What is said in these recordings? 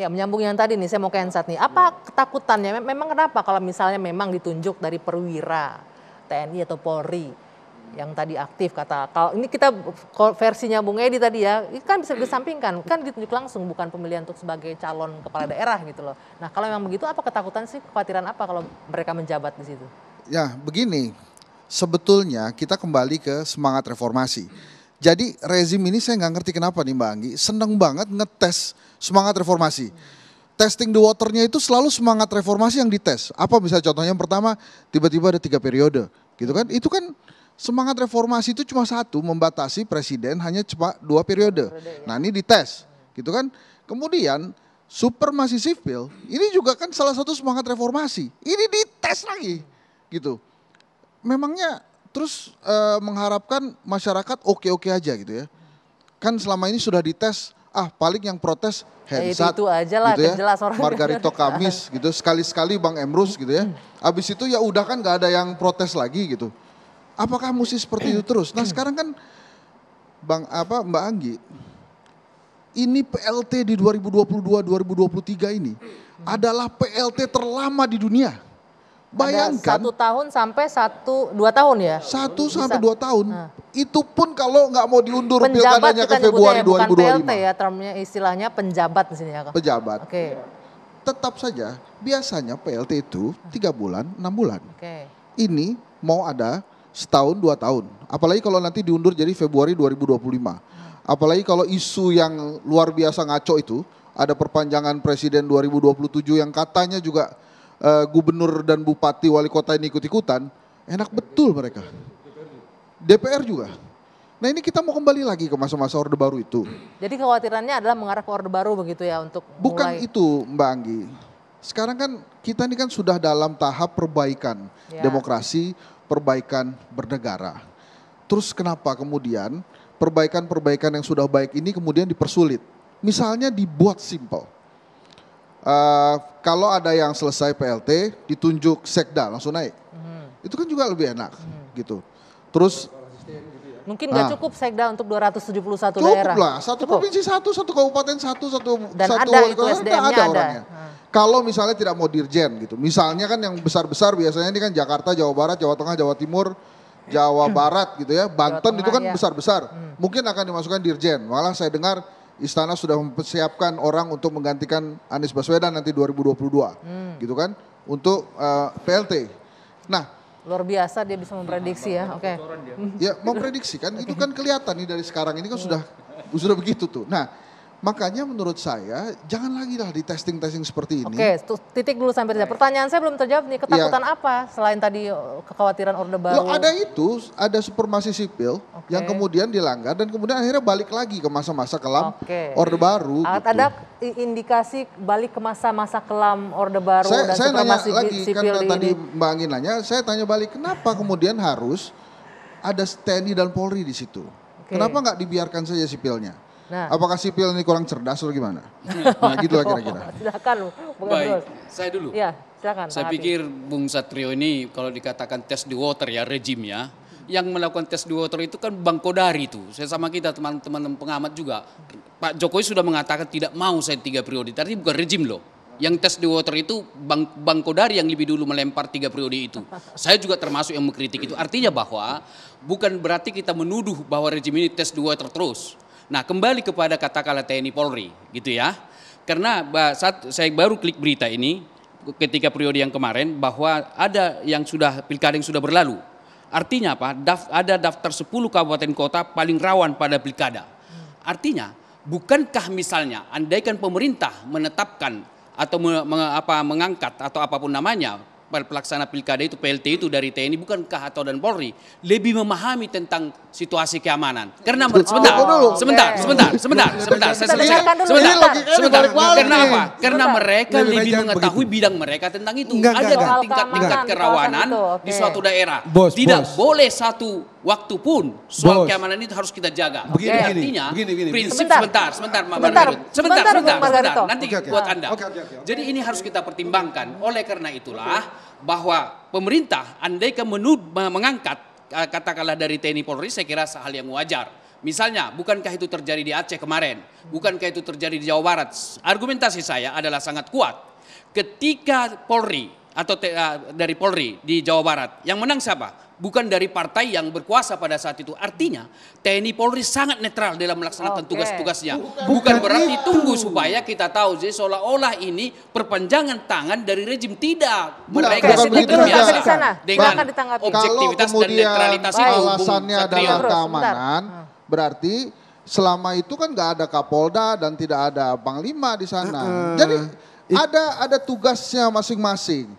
Ya menyambung yang tadi nih, saya mau ke Ensat nih. Apa ya. ketakutannya? Memang kenapa kalau misalnya memang ditunjuk dari perwira TNI atau Polri yang tadi aktif kata kalau ini kita versinya Bung Edi tadi ya ini kan bisa disampingkan kan ditunjuk langsung bukan pemilihan untuk sebagai calon kepala daerah gitu loh nah kalau memang begitu apa ketakutan sih kekhawatiran apa kalau mereka menjabat di situ ya begini sebetulnya kita kembali ke semangat reformasi jadi rezim ini saya nggak ngerti kenapa nih Mbak Anggi, seneng banget ngetes semangat reformasi. Testing the waternya itu selalu semangat reformasi yang dites. Apa bisa contohnya yang pertama tiba-tiba ada tiga periode gitu kan. Itu kan semangat reformasi itu cuma satu membatasi presiden hanya cuma dua periode. Nah ini dites gitu kan. Kemudian supermasi sipil ini juga kan salah satu semangat reformasi. Ini dites lagi gitu. Memangnya terus uh, mengharapkan masyarakat oke-oke aja gitu ya. Kan selama ini sudah dites, ah paling yang protes Hensat, eh, itu aja lah, gitu ya. jelas orang Margarito Kamis gitu, sekali-sekali Bang Emrus gitu ya. Abis itu ya udah kan nggak ada yang protes lagi gitu. Apakah mesti seperti itu terus? Nah sekarang kan Bang apa Mbak Anggi, ini PLT di 2022-2023 ini adalah PLT terlama di dunia. Bayangkan satu tahun sampai satu dua tahun ya. Satu bisa. sampai dua tahun. Nah. Itu pun kalau nggak mau diundur pilkadanya ke ya, Februari ya, 2025. Bukan PLT ya, termnya istilahnya penjabat di sini ya. pejabat. Oke. Okay. Tetap saja biasanya PLT itu tiga bulan enam bulan. Oke. Okay. Ini mau ada setahun dua tahun. Apalagi kalau nanti diundur jadi Februari 2025. Apalagi kalau isu yang luar biasa ngaco itu ada perpanjangan presiden 2027 yang katanya juga uh, gubernur dan bupati wali kota ini ikut-ikutan, enak betul mereka. DPR juga. Nah ini kita mau kembali lagi ke masa-masa Orde Baru itu. Jadi kekhawatirannya adalah mengarah ke Orde Baru begitu ya untuk Bukan itu Mbak Anggi. Sekarang kan kita ini kan sudah dalam tahap perbaikan ya. demokrasi, perbaikan bernegara. Terus kenapa kemudian perbaikan-perbaikan yang sudah baik ini kemudian dipersulit? Misalnya dibuat simple uh, kalau ada yang selesai PLT ditunjuk sekda langsung naik. Hmm. Itu kan juga lebih enak hmm. gitu. Terus Mungkin nggak nah. cukup sekda untuk 271 cukup daerah. Lah, satu cukup. provinsi satu, satu kabupaten satu, satu Dan satu ada itu sdm ada, ada orangnya. Hmm. Kalau misalnya tidak mau dirjen gitu. Misalnya kan yang besar-besar biasanya ini kan Jakarta, Jawa Barat, Jawa Tengah, Jawa Timur, Jawa Barat gitu ya. Banten Tengah, itu kan ya. besar-besar. Ya. Hmm. Mungkin akan dimasukkan dirjen. Malah saya dengar istana sudah mempersiapkan orang untuk menggantikan Anies Baswedan nanti 2022. Hmm. Gitu kan? Untuk uh, eh, PLT. Nah, luar biasa dia bisa memprediksi nah, ya. Oke. Okay. Ya, memprediksi kan itu kan kelihatan nih dari sekarang ini kan hmm. sudah sudah begitu tuh. Nah, Makanya menurut saya jangan lagi lah di testing testing seperti ini. Oke, titik dulu sampai tidak. Pertanyaan saya belum terjawab nih. Ketakutan ya. apa selain tadi eh, kekhawatiran orde baru? Loh, ada itu, ada supremasi sipil okay. yang kemudian dilanggar dan kemudian akhirnya balik lagi ke masa-masa kelam okay. orde baru. Ada, gitu. ada indikasi balik ke masa-masa kelam orde baru saya, dan saya supremasi nanya lagi, kan sipil kan di tadi ini. Mbak Angin nanya, saya tanya balik kenapa kemudian harus ada TNI dan Polri di situ? Okay. Kenapa nggak dibiarkan saja sipilnya? Nah. Apakah sipil ini kurang cerdas atau gimana? nah gitu lah kira-kira. Silakan Bung Baik, saya dulu. Ya, silakan. Saya Pak pikir Bung Satrio ini kalau dikatakan tes di water ya rejimnya, Yang melakukan tes di water itu kan Bang Kodari itu. Saya sama kita teman-teman pengamat juga. Pak Jokowi sudah mengatakan tidak mau saya tiga periode. Tadi bukan rejim loh yang tes di water itu Bang, Bang Kodari yang lebih dulu melempar tiga periode itu. Saya juga termasuk yang mengkritik itu. Artinya bahwa bukan berarti kita menuduh bahwa rejim ini tes di water terus. Nah, kembali kepada kata katakanlah TNI Polri, gitu ya. Karena saat saya baru klik berita ini ketika periode yang kemarin bahwa ada yang sudah pilkada yang sudah berlalu. Artinya apa? Daf, ada daftar 10 kabupaten kota paling rawan pada pilkada. Artinya, bukankah misalnya andaikan pemerintah menetapkan atau me, me, apa, mengangkat atau apapun namanya pelaksana pilkada itu PLT itu dari TNI bukankah atau dan Polri lebih memahami tentang situasi keamanan. Karena sebentar, oh, sebentar, okay. sebentar, sebentar, sebentar, sebentar, sebentar, sebentar, sebentar, eh, karena apa? Karena mereka lebih mengetahui bidang mereka tentang itu. Ada tingkat-tingkat kerawanan di suatu daerah. Tidak boleh satu waktu pun soal keamanan itu harus kita jaga. Begini, Artinya prinsip sebentar, sebentar, sebentar, sebentar, sebentar, nanti buat anda. Jadi ini harus kita pertimbangkan. Oleh karena itulah bahwa pemerintah andai andaikan mengangkat katakanlah dari TNI Polri saya kira hal yang wajar. Misalnya, bukankah itu terjadi di Aceh kemarin? Bukankah itu terjadi di Jawa Barat? Argumentasi saya adalah sangat kuat. Ketika Polri atau te, uh, dari Polri di Jawa Barat. Yang menang siapa? Bukan dari partai yang berkuasa pada saat itu. Artinya TNI Polri sangat netral dalam melaksanakan tugas-tugasnya. Bukan, Bukan berarti itu. tunggu supaya kita tahu sih seolah-olah ini perpanjangan tangan dari rejim tidak. Mereka senantiasa dengan objektivitas dan netralitas itu. Alasannya adalah keamanan, berarti selama itu kan nggak ada Kapolda dan tidak ada Panglima di sana. Jadi ada ada tugasnya masing-masing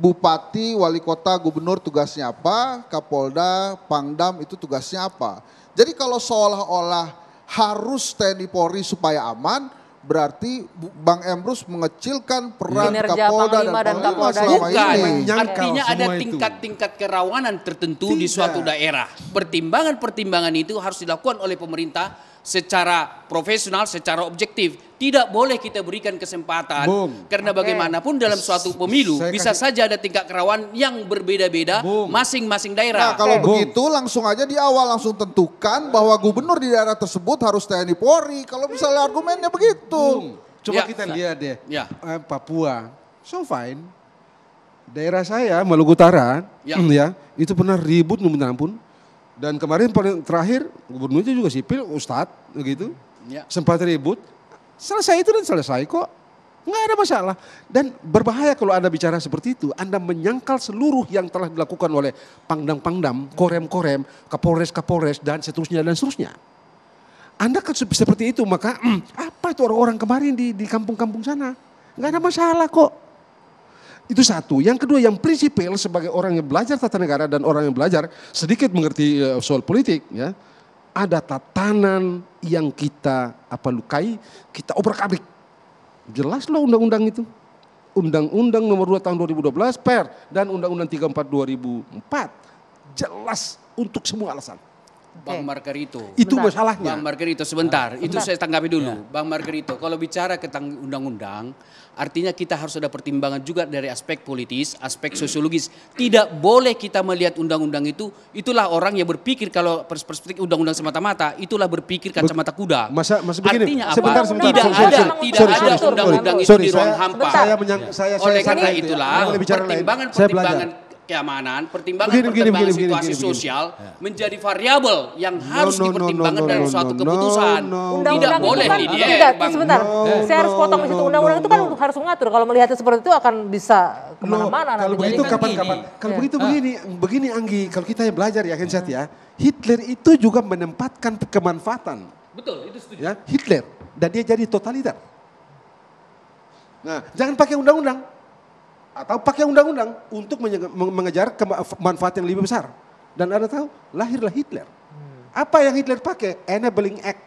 bupati, wali kota, gubernur tugasnya apa, kapolda, pangdam itu tugasnya apa. Jadi kalau seolah-olah harus TNI Polri supaya aman, berarti Bang Emrus mengecilkan peran Kinerja Kapolda dan dan selama Bukan. ini. Artinya ada tingkat-tingkat kerawanan tertentu Tidak. di suatu daerah. Pertimbangan-pertimbangan itu harus dilakukan oleh pemerintah secara profesional, secara objektif tidak boleh kita berikan kesempatan Boom. karena okay. bagaimanapun dalam suatu pemilu Saya bisa saja ada tingkat kerawan yang berbeda-beda masing-masing daerah. Nah, kalau okay. begitu langsung aja di awal langsung tentukan bahwa gubernur di daerah tersebut harus TNI Polri kalau misalnya argumennya begitu. Coba ya, kita lihat deh. Ya. Eh, Papua so fine. Daerah saya Maluku Utara ya, ya itu pernah ribut minta ampun. Dan kemarin paling terakhir gubernurnya juga sipil, ustadz begitu. Ya. Sempat ribut, Selesai itu dan selesai kok. Enggak ada masalah. Dan berbahaya kalau Anda bicara seperti itu. Anda menyangkal seluruh yang telah dilakukan oleh pangdam-pangdam, korem-korem, kapolres-kapolres, dan seterusnya, dan seterusnya. Anda kan seperti itu, maka hmm, apa itu orang-orang kemarin di, di kampung-kampung sana? Enggak ada masalah kok. Itu satu. Yang kedua yang prinsipil sebagai orang yang belajar tata negara dan orang yang belajar sedikit mengerti eh, soal politik ya ada tatanan yang kita apa lukai, kita obrak-abrik. Jelaslah undang-undang itu. Undang-Undang nomor 2 tahun 2012 per dan Undang-Undang 34 2004 jelas untuk semua alasan. Bang Margarito. Itu Bentar. masalahnya. Bang Margarito sebentar, Bentar. itu saya tanggapi dulu. Ya. Bang Margarito, kalau bicara tentang undang-undang, artinya kita harus ada pertimbangan juga dari aspek politis, aspek sosiologis. Tidak boleh kita melihat undang-undang itu, itulah orang yang berpikir kalau perspektif undang-undang semata-mata, itulah berpikir kacamata kuda. Masa, masa begini, artinya apa? Sebentar, sebentar, tidak sorry, ada, sorry, tidak sorry, ada undang-undang itu sorry, di ruang hampa. Saya, saya, saya, Oleh karena itulah, pertimbangan-pertimbangan keamanan, pertimbangan begini, pertimbangan begini, situasi begini, begini, sosial ya. menjadi variabel yang no, harus no, dipertimbangkan no, no, dalam suatu no, keputusan. No, no, Undang-undang tidak boleh ini. Tidak, sebentar. No, saya harus potong no, Undang-undang no, itu kan no. harus mengatur. Kalau melihatnya seperti itu akan bisa kemana-mana. No, kalau begitu kapan-kapan. Kalau iya. begitu ah. begini, begini Anggi. Kalau kita yang belajar ya Kenzat ya. Hitler itu juga menempatkan kemanfaatan. Betul, itu setuju. Ya, Hitler. Dan dia jadi totaliter. Nah, jangan pakai undang-undang atau pakai undang-undang untuk mengejar manfaat yang lebih besar. Dan Anda tahu, lahirlah Hitler. Apa yang Hitler pakai? Enabling Act.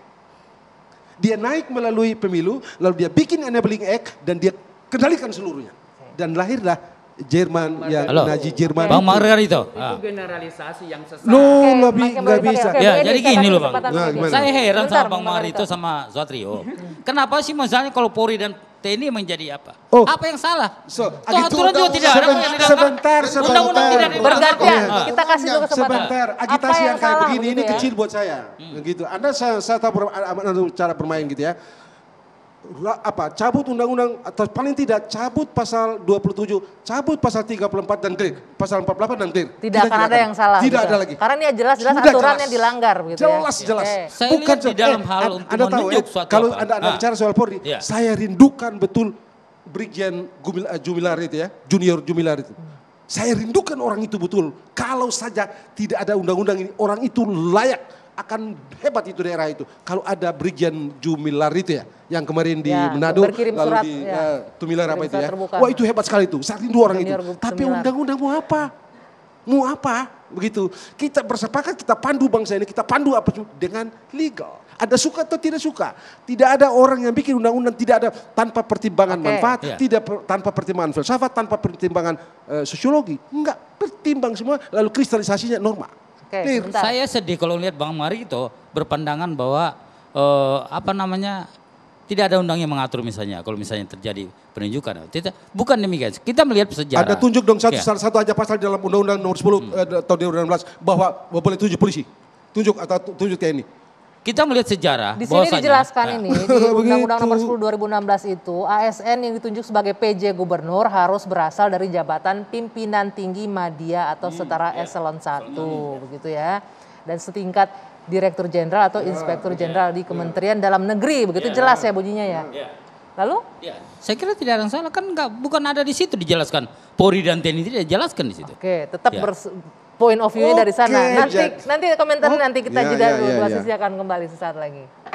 Dia naik melalui pemilu, lalu dia bikin enabling act dan dia kendalikan seluruhnya. Dan lahirlah Jerman yang Halo. Nazi Jerman Bang Margarito. Itu Itu ah. generalisasi yang sesat. No, nggak bi bisa. ya, jadi gini loh Bang. Nah, Saya heran Bentar, sama Bang itu sama Zatrio. Oh. Kenapa sih misalnya kalau Polri dan TNI menjadi apa? Oh. Apa yang salah? So, Toh, aturan juga tidak ada. Sebentar, sebentar, sebentar. Undang-undang tidak bergantian. Oh, kita kasih dulu ah. kesempatan. Sebentar, agitasi yang, yang kayak begini ini kecil buat saya. Begitu. Hmm. Gitu. Anda saya, saya tahu cara bermain gitu ya apa cabut undang-undang atau paling tidak cabut pasal 27, cabut pasal 34 dan delik, pasal 48 dan delik. Tidak, tidak akan ada yang salah. Tidak gitu. ada lagi. Karena ini jelas-jelas aturan jelas. yang dilanggar gitu jelas, ya. Jelas, Bukan di dalam eh, hal untuk anda tahu, ya, suatu kalau apa. Anda, anda ah. bicara soal Polri, ya. saya rindukan betul Brigjen uh, Jumilar itu ya, Junior Jumilar itu. Saya rindukan orang itu betul. Kalau saja tidak ada undang-undang ini, orang itu layak akan hebat itu daerah itu. Kalau ada Brigjen Jumilar itu ya, yang kemarin di ya, Manado, lalu surat, di ya, uh, Tumilar apa itu ya. Terbuka. Wah itu hebat sekali itu, saat dua orang Senior itu. Tapi undang-undang mau apa? Mau apa? Begitu. Kita bersepakat, kita pandu bangsa ini, kita pandu apa dengan legal. Ada suka atau tidak suka. Tidak ada orang yang bikin undang-undang tidak ada tanpa pertimbangan okay. manfaat, yeah. tidak per, tanpa pertimbangan filsafat, tanpa pertimbangan uh, sosiologi. Enggak, pertimbang semua lalu kristalisasinya normal. Oke, okay, saya sedih kalau lihat Bang Mari itu berpandangan bahwa uh, apa namanya tidak ada undang yang mengatur misalnya kalau misalnya terjadi penunjukan. Tidak, bukan demikian. Kita melihat sejarah. Ada tunjuk dong satu, ya. salah satu aja pasal dalam Undang-Undang Nomor 10 hmm. eh, tahun 2016 bahwa boleh tunjuk polisi, tunjuk atau tunjuk TNI kita melihat sejarah. Di sini dijelaskan nah. ini di Undang-Undang Nomor 10 2016 itu ASN yang ditunjuk sebagai PJ Gubernur harus berasal dari jabatan pimpinan tinggi media atau hmm, setara ya. eselon 1 ya. begitu ya. Dan setingkat Direktur Jenderal atau iya, Inspektur iya, Jenderal di Kementerian ya. Dalam Negeri begitu ya, jelas ya bunyinya ya. ya. Lalu? Ya, saya kira tidak ada yang salah kan enggak, bukan ada di situ dijelaskan Polri dan TNI tidak dijelaskan di situ. Oke, tetap ya point of view-nya dari sana. Nanti Jack. nanti komentar oh, nanti kita yeah, jeda yeah, dulu. Yeah, yeah. akan kembali sesaat lagi.